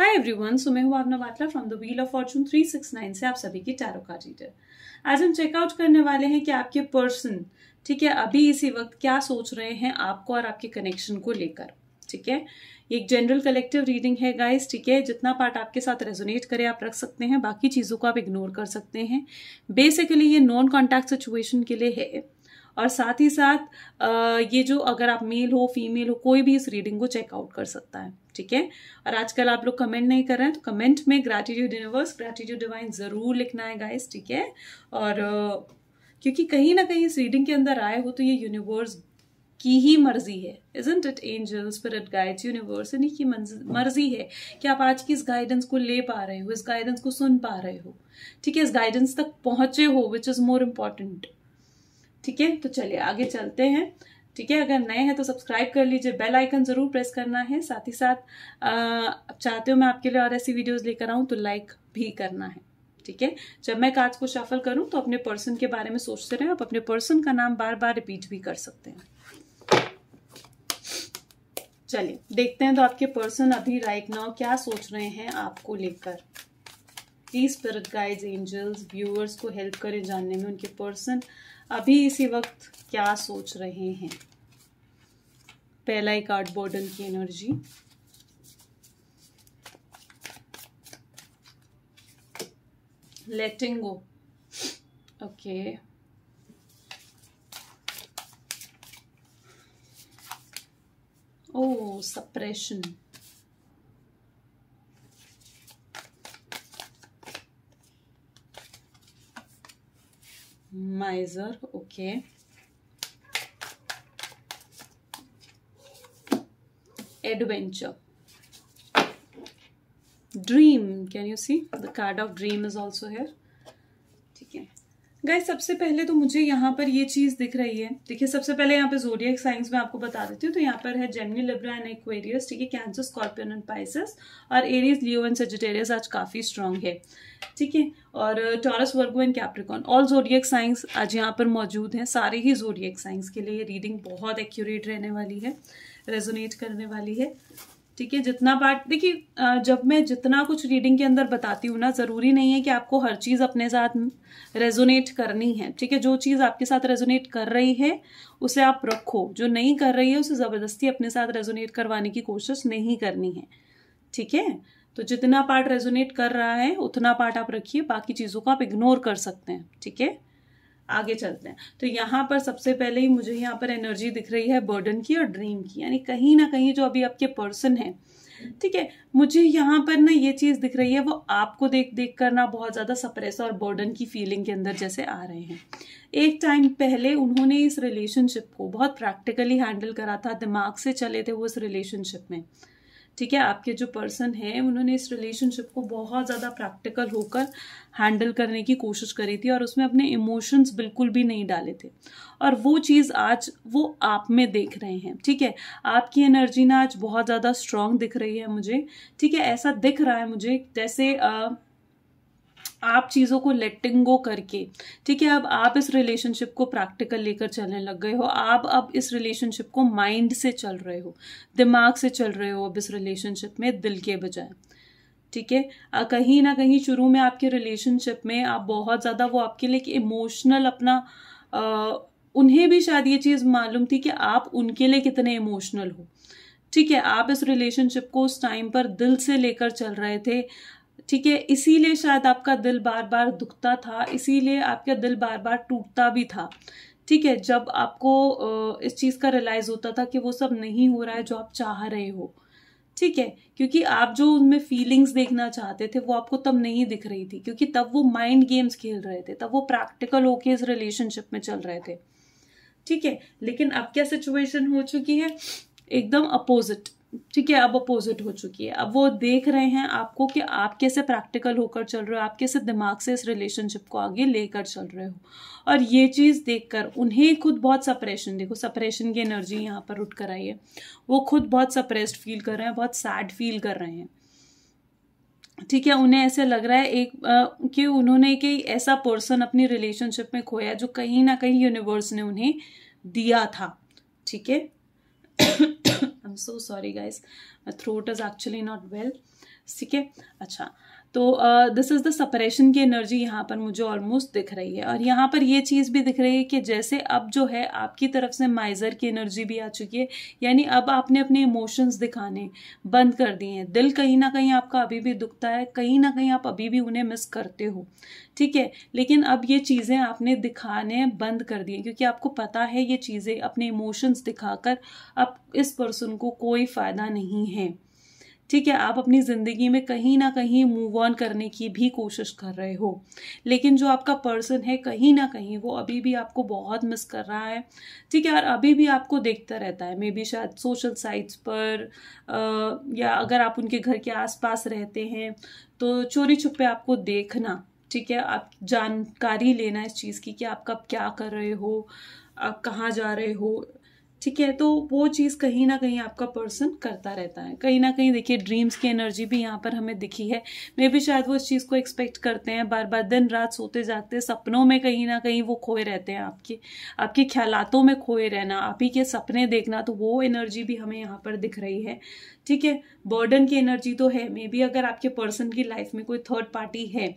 hi everyone so मैं हूं Bhavna Batla from the wheel of fortune 369 से आप सभी की टैरो कार्ड रीडर आज हम चेकआउट करने वाले हैं कि आपके पर्सन ठीक है अभी इसी वक्त क्या सोच रहे हैं आपको और आपके कनेक्शन को लेकर ठीक है एक जनरल कलेक्टिव रीडिंग है गाइस ठीक है जितना पार्ट आपके साथ रेजोनेट करे आप रख सकते हैं बाकी चीज़ों को आप इग्नोर कर सकते हैं बेसिकली ये नॉन कॉन्टैक्ट सिचुएशन के लिए है और साथ ही साथ ये जो अगर आप मेल हो फीमेल हो कोई भी इस रीडिंग को चेकआउट कर सकता है ठीक है और आजकल आप लोग कमेंट नहीं कर रहे हैं तो कमेंट में ग्रैटिट्यूड यूनिवर्स ग्रैटिट्यूड डिवाइन ज़रूर लिखना है गाइस ठीक है और क्योंकि कहीं ना कहीं इस रीडिंग के अंदर आए हो तो ये यूनिवर्स की ही मर्जी है isn't it angel spirit guides universe इन्हीं की मर्जी है कि आप आज की इस गाइडेंस को ले पा रहे हो इस गाइडेंस को सुन पा रहे हो ठीक है इस गाइडेंस तक पहुंचे हो विच इज़ मोर इम्पॉर्टेंट ठीक है तो चलिए आगे चलते हैं ठीक है अगर नए हैं तो सब्सक्राइब कर लीजिए बेल आइकन ज़रूर प्रेस करना है साथ ही साथ आप चाहते हो मैं आपके लिए और ऐसी वीडियोस लेकर आऊँ तो लाइक भी करना है ठीक है जब मैं काज को शफल करूँ तो अपने पर्सन के बारे में सोचते रहें आप अपने पर्सन का नाम बार बार रिपीट भी कर सकते हैं चलिए देखते हैं तो आपके पर्सन अभी राइट नाउ क्या सोच रहे हैं आपको लेकर प्लीज गाइज एंजल्स व्यूअर्स को हेल्प करें जानने में उनके पर्सन अभी इसी वक्त क्या सोच रहे हैं पहला ही कार्ड बॉर्डन की एनर्जी लेटिंग गो ओके ओ suppression miser okay adventure dream can you see the card of dream is also here guys सबसे पहले तो मुझे यहाँ पर ये चीज़ दिख रही है देखिए सबसे पहले यहाँ पे जोडियक साइंस में आपको बता देती हूँ तो यहाँ पर है जेमनी लिब्रा एंड एक्वेरियस ठीक है कैंसर स्कॉर्पियन एंड पाइसिस और एरियस लियो एंड सेजिटेरियस आज काफ़ी स्ट्रांग है ठीक है और Taurus Virgo and Capricorn all zodiac signs आज यहाँ पर मौजूद है सारे ही जोडियक साइंस के लिए रीडिंग बहुत एक्यूरेट रहने वाली है रेजोनेट करने वाली है ठीक है जितना पार्ट देखिए जब मैं जितना कुछ रीडिंग के अंदर बताती हूँ ना ज़रूरी नहीं है कि आपको हर चीज़ अपने साथ रेजोनेट करनी है ठीक है जो चीज़ आपके साथ रेजोनेट कर रही है उसे आप रखो जो नहीं कर रही है उसे ज़बरदस्ती अपने साथ रेजोनेट करवाने की कोशिश नहीं करनी है ठीक है तो जितना पार्ट रेजोनेट कर रहा है उतना पार्ट आप रखिए बाकी चीज़ों को आप इग्नोर कर सकते हैं ठीक है आगे चलते हैं तो यहाँ पर सबसे पहले ही मुझे यहाँ पर एनर्जी दिख रही है बर्डन की और ड्रीम की यानी कहीं ना कहीं जो अभी आपके पर्सन है ठीक है मुझे यहाँ पर ना ये चीज़ दिख रही है वो आपको देख देख कर ना बहुत ज़्यादा सप्रेस और बर्डन की फीलिंग के अंदर जैसे आ रहे हैं एक टाइम पहले उन्होंने इस रिलेशनशिप को बहुत प्रैक्टिकली हैंडल करा था दिमाग से चले थे वो इस रिलेशनशिप में ठीक है आपके जो पर्सन हैं उन्होंने इस रिलेशनशिप को बहुत ज़्यादा प्रैक्टिकल होकर हैंडल करने की कोशिश करी थी और उसमें अपने इमोशंस बिल्कुल भी नहीं डाले थे और वो चीज़ आज वो आप में देख रहे हैं ठीक है आपकी एनर्जी ना आज बहुत ज़्यादा स्ट्रांग दिख रही है मुझे ठीक है ऐसा दिख रहा है मुझे जैसे आ, आप चीज़ों को लेटिंग गो करके ठीक है अब आप इस रिलेशनशिप को प्रैक्टिकल लेकर चलने लग गए हो आप अब इस रिलेशनशिप को माइंड से चल रहे हो दिमाग से चल रहे हो अब इस रिलेशनशिप में दिल के बजाय ठीक है कहीं ना कहीं शुरू में आपके रिलेशनशिप में आप बहुत ज़्यादा वो आपके लिए कि इमोशनल अपना आ, उन्हें भी शायद ये चीज़ मालूम थी कि आप उनके लिए कितने इमोशनल हो ठीक है आप इस रिलेशनशिप को उस टाइम पर दिल से लेकर चल रहे थे ठीक है इसीलिए शायद आपका दिल बार बार दुखता था इसीलिए आपका दिल बार बार टूटता भी था ठीक है जब आपको इस चीज़ का रियलाइज़ होता था कि वो सब नहीं हो रहा है जो आप चाह रहे हो ठीक है क्योंकि आप जो उनमें फीलिंग्स देखना चाहते थे वो आपको तब नहीं दिख रही थी क्योंकि तब वो माइंड गेम्स खेल रहे थे तब वो प्रैक्टिकल होके इस रिलेशनशिप में चल रहे थे ठीक है लेकिन अब क्या सिचुएशन हो चुकी है एकदम अपोजिट ठीक है अब अपोजिट हो चुकी है अब वो देख रहे हैं आपको कि आप कैसे प्रैक्टिकल होकर चल रहे हो आप कैसे दिमाग से इस रिलेशनशिप को आगे लेकर चल रहे हो और ये चीज़ देखकर उन्हें खुद बहुत सप्रेशन देखो सप्रेशन की एनर्जी यहाँ पर उठ कर आई है वो खुद बहुत सप्रेस्ड फील कर रहे हैं बहुत सैड फील कर रहे हैं ठीक है उन्हें ऐसे लग रहा है एक कि उन्होंने एक ऐसा पर्सन अपनी रिलेशनशिप में खोया जो कहीं ना कहीं यूनिवर्स ने उन्हें दिया था ठीक है I am so sorry guys my throat is actually not well ठीक है अच्छा तो दिस इज़ द सपरेशन की एनर्जी यहाँ पर मुझे ऑलमोस्ट दिख रही है और यहाँ पर ये चीज़ भी दिख रही है कि जैसे अब जो है आपकी तरफ से माइज़र की एनर्जी भी आ चुकी है यानी अब आपने अपने इमोशंस दिखाने बंद कर दिए हैं दिल कहीं ना कहीं आपका अभी भी दुखता है कहीं ना कहीं आप अभी भी उन्हें मिस करते हो ठीक है लेकिन अब ये चीज़ें आपने दिखाने बंद कर दिए क्योंकि आपको पता है ये चीज़ें अपने इमोशंस दिखाकर अब इस पर्सन को कोई फ़ायदा नहीं है ठीक है आप अपनी ज़िंदगी में कहीं ना कहीं मूव ऑन करने की भी कोशिश कर रहे हो लेकिन जो आपका पर्सन है कहीं ना कहीं वो अभी भी आपको बहुत मिस कर रहा है ठीक है और अभी भी आपको देखता रहता है मे बी शायद सोशल साइट्स पर आ, या अगर आप उनके घर के आसपास रहते हैं तो चोरी छुपे आपको देखना ठीक है आप जानकारी लेना इस चीज़ की कि आप कब क्या कर रहे हो आप कहाँ जा रहे हो ठीक है तो वो चीज़ कहीं ना कहीं आपका पर्सन करता रहता है कहीं ना कहीं देखिए ड्रीम्स की एनर्जी भी यहाँ पर हमें दिखी है मे भी शायद वो इस चीज़ को एक्सपेक्ट करते हैं बार बार दिन रात सोते जाते सपनों में कहीं ना कहीं वो खोए रहते हैं आपके आपके ख्यालातों में खोए रहना आप ही के सपने देखना तो वो एनर्जी भी हमें यहाँ पर दिख रही है ठीक है बर्डन की एनर्जी तो है मे बी अगर आपके पर्सन की लाइफ में कोई थर्ड पार्टी है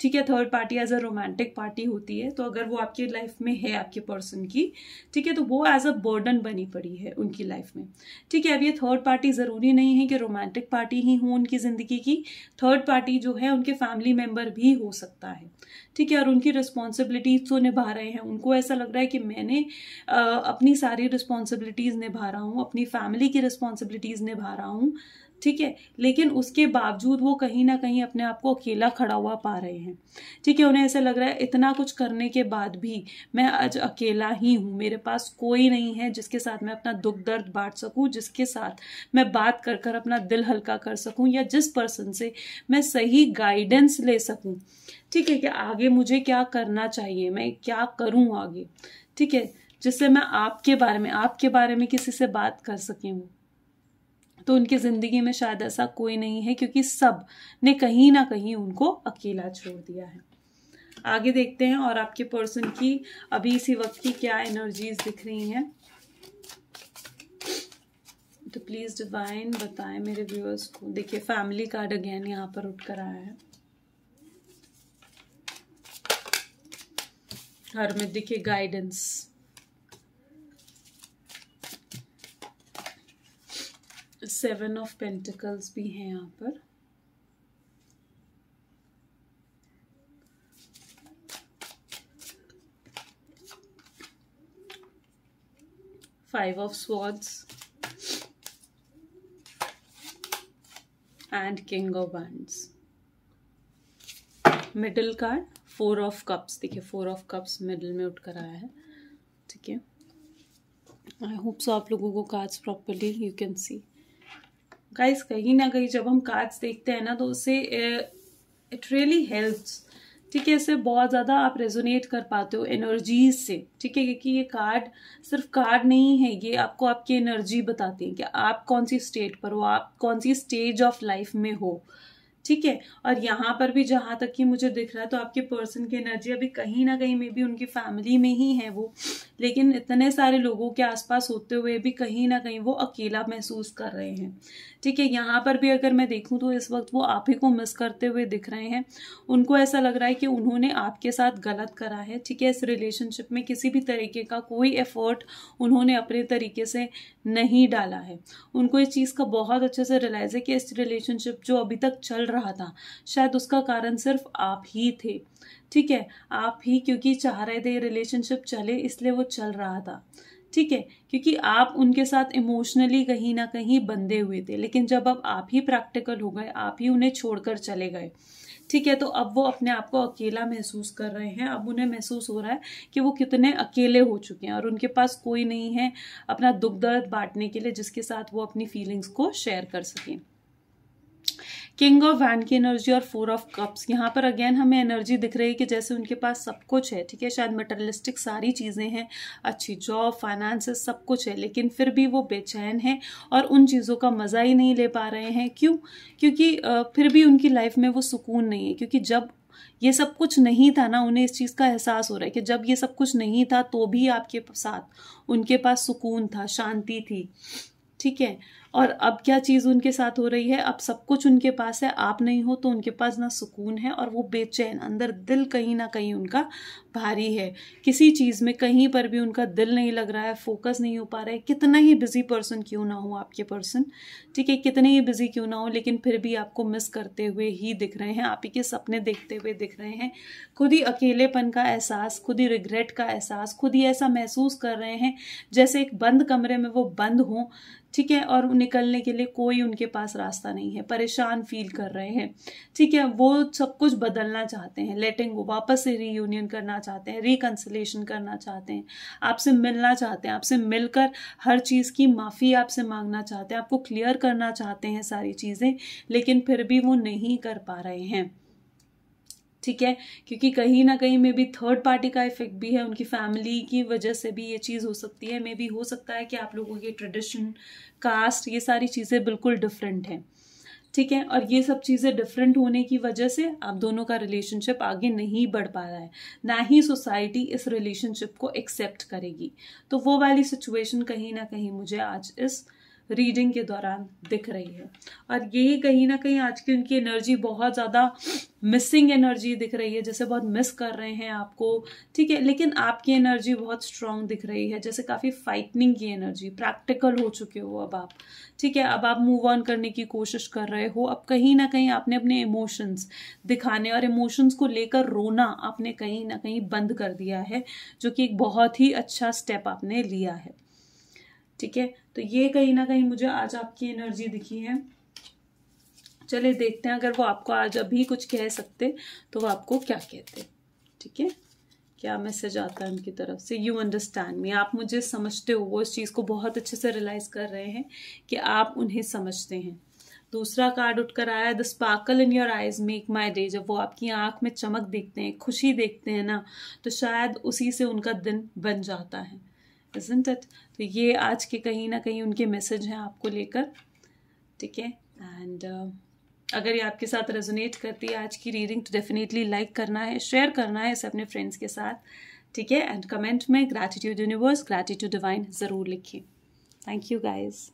ठीक है third party as a romantic party होती है तो अगर वो आपके लाइफ में है आपके पर्सन की ठीक है तो वो एज अ बर्डन बनी पड़ी है उनकी लाइफ में ठीक है अब ये थर्ड पार्टी ज़रूरी नहीं है कि रोमांटिक पार्टी ही हो उनकी ज़िंदगी की थर्ड पार्टी जो है उनके फैमिली मेम्बर भी हो सकता है ठीक है और उनकी रिस्पॉन्सिबिलिटीज़ तो निभा रहे हैं उनको ऐसा लग रहा है कि मैंने अपनी सारी रिस्पॉन्सिबिलिटीज़ निभा रहा हूँ अपनी फैमिली की रिस्पॉन्सिबिलिटीज़ निभा रहा हूँ ठीक है लेकिन उसके बावजूद वो कहीं ना कहीं अपने आप को अकेला खड़ा हुआ पा रहे हैं ठीक है उन्हें ऐसा लग रहा है इतना कुछ करने के बाद भी मैं आज अकेला ही हूँ मेरे पास कोई नहीं है जिसके साथ मैं अपना दुख दर्द बांट सकूँ जिसके साथ मैं बात कर कर अपना दिल हल्का कर सकूँ या जिस पर्सन से मैं सही गाइडेंस ले सकूँ ठीक है कि आगे मुझे क्या करना चाहिए मैं क्या करूँ आगे ठीक है जिससे मैं आपके बारे में आपके बारे में किसी से बात कर सकी हूँ तो उनकी ज़िंदगी में शायद ऐसा कोई नहीं है क्योंकि सब ने कहीं ना कहीं उनको अकेला छोड़ दिया है आगे देखते हैं और आपके पर्सन की अभी इसी वक्त की क्या एनर्जीज दिख रही हैं तो प्लीज़ डिवाइन बताएं मेरे व्यूअर्स को देखिए फैमिली कार्ड अगेन यहाँ पर उठ कर आया है हर में देखिए गाइडेंस सेवन ऑफ पेंटिकल्स भी हैं यहाँ पर five of swords and king of wands middle card four of cups देखिए फोर ऑफ कप्स मिडल में उठकर आया है ठीक है आई होप सो आप लोगों को cards properly you can see guys कहीं ना कहीं जब हम कार्ड्स देखते हैं ना तो उसे इट रियली हेल्प्स ठीक है इससे बहुत ज़्यादा आप रेजोनेट कर पाते हो एनर्जीज से ठीक है क्योंकि ये कार्ड सिर्फ कार्ड नहीं है ये आपको आपकी एनर्जी बताती है कि आप कौन सी स्टेट पर हो आप कौन सी स्टेज ऑफ लाइफ में हो ठीक है और यहाँ पर भी जहाँ तक कि मुझे दिख रहा है तो आपके पर्सन की एनर्जी अभी कहीं ना कहीं में भी उनकी फैमिली में ही है वो लेकिन इतने सारे लोगों के आसपास होते हुए भी कहीं ना कहीं वो अकेला महसूस कर रहे हैं ठीक है यहाँ पर भी अगर मैं देखूँ तो इस वक्त वो आप ही को मिस करते हुए दिख रहे हैं उनको ऐसा लग रहा है कि उन्होंने आपके साथ गलत करा है ठीक है इस रिलेशनशिप में किसी भी तरीके का कोई एफर्ट उन्होंने अपने तरीके से नहीं डाला है उनको इस चीज़ का बहुत अच्छे से रियलाइज़ है कि इस रिलेशनशिप जो अभी तक चल रहा था शायद उसका कारण सिर्फ आप ही थे ठीक है आप ही क्योंकि चाह रहे थे रिलेशनशिप चले इसलिए वो चल रहा था ठीक है क्योंकि आप उनके साथ इमोशनली कहीं ना कहीं बंधे हुए थे लेकिन जब अब आप ही प्रैक्टिकल हो गए आप ही उन्हें छोड़कर चले गए ठीक है तो अब वो अपने आप को अकेला महसूस कर रहे हैं अब उन्हें महसूस हो रहा है कि वो कितने अकेले हो चुके हैं और उनके पास कोई नहीं है अपना दुख दर्द बांटने के लिए जिसके साथ वो अपनी फीलिंग्स को शेयर कर सकें किंग ऑफ वैन की एनर्जी और फोर ऑफ कप्स यहाँ पर अगेन हमें एनर्जी दिख रही है कि जैसे उनके पास सब कुछ है ठीक है शायद मटेरियलिस्टिक सारी चीज़ें हैं अच्छी जॉब फाइनेंसेस सब कुछ है लेकिन फिर भी वो बेचैन हैं और उन चीज़ों का मज़ा ही नहीं ले पा रहे हैं क्यों क्योंकि फिर भी उनकी लाइफ में वो सुकून नहीं है क्योंकि जब ये सब कुछ नहीं था ना उन्हें इस चीज़ का एहसास हो रहा है कि जब ये सब कुछ नहीं था तो भी आपके साथ उनके पास सुकून था शांति थी ठीक है और अब क्या चीज़ उनके साथ हो रही है अब सब कुछ उनके पास है आप नहीं हो तो उनके पास ना सुकून है और वो बेचैन अंदर दिल कहीं ना कहीं उनका भारी है किसी चीज़ में कहीं पर भी उनका दिल नहीं लग रहा है फोकस नहीं हो पा रहा है कितना ही बिजी पर्सन क्यों ना हो आपके पर्सन ठीक है कितने ही बिजी क्यों ना हो लेकिन फिर भी आपको मिस करते हुए ही दिख रहे हैं आप ही के सपने देखते हुए दिख रहे हैं खुद ही अकेलेपन का एहसास खुद ही रिग्रेट का एहसास खुद ही ऐसा महसूस कर रहे हैं जैसे एक बंद कमरे में वो बंद हों ठीक है और उन निकलने के लिए कोई उनके पास रास्ता नहीं है परेशान फील कर रहे हैं ठीक है वो सब कुछ बदलना चाहते हैं लेटिंग वो वापस से रीयूनियन करना चाहते हैं रिकन्सलेशन करना चाहते हैं आपसे मिलना चाहते हैं आपसे मिलकर हर चीज़ की माफ़ी आपसे मांगना चाहते हैं आपको क्लियर करना चाहते हैं सारी चीज़ें लेकिन फिर भी वो नहीं कर पा रहे हैं ठीक है क्योंकि कहीं ना कहीं मे भी थर्ड पार्टी का इफेक्ट भी है उनकी फैमिली की वजह से भी ये चीज़ हो सकती है मे भी हो सकता है कि आप लोगों की ट्रेडिशन कास्ट ये सारी चीज़ें बिल्कुल डिफरेंट हैं ठीक है और ये सब चीज़ें डिफरेंट होने की वजह से आप दोनों का रिलेशनशिप आगे नहीं बढ़ पा रहा है ना ही सोसाइटी इस रिलेशनशिप को एक्सेप्ट करेगी तो वो वाली सिचुएशन कहीं ना कहीं मुझे आज इस रीडिंग के दौरान दिख रही है और यही कहीं ना कहीं आज की उनकी एनर्जी बहुत ज़्यादा मिसिंग एनर्जी दिख रही है जैसे बहुत मिस कर रहे हैं आपको ठीक है लेकिन आपकी एनर्जी बहुत स्ट्रांग दिख रही है जैसे काफ़ी फाइटनिंग की एनर्जी प्रैक्टिकल हो चुके हो अब आप ठीक है अब आप मूव ऑन करने की कोशिश कर रहे हो अब कहीं ना कहीं आपने अपने इमोशंस दिखाने और इमोशंस को लेकर रोना आपने कहीं ना कहीं बंद कर दिया है जो कि एक बहुत ही अच्छा स्टेप आपने लिया है ठीक है तो ये कहीं ना कहीं मुझे आज आपकी एनर्जी दिखी है चले देखते हैं अगर वो आपको आज अभी कुछ कह सकते तो वो आपको क्या कहते ठीक है क्या मैसेज आता है उनकी तरफ से यू अंडरस्टैंड मी आप मुझे समझते हो वो इस चीज़ को बहुत अच्छे से रियलाइज़ कर रहे हैं कि आप उन्हें समझते हैं दूसरा कार्ड उठकर आया the sparkle in your eyes make my day जब वो आपकी आंख में चमक देखते हैं खुशी देखते हैं ना तो शायद उसी से उनका दिन बन जाता है इजेंट इट तो ये आज के कहीं ना कहीं उनके मैसेज हैं आपको लेकर ठीक है एंड uh, अगर ये आपके साथ रेजोनेट करती है आज की रीडिंग तो डेफिनेटली लाइक करना है शेयर करना है इसे अपने फ्रेंड्स के साथ ठीक है एंड कमेंट में ग्रैटिट्यूड यूनिवर्स ग्रैटिट्यूड डिवाइन ज़रूर लिखें थैंक यू गाइज़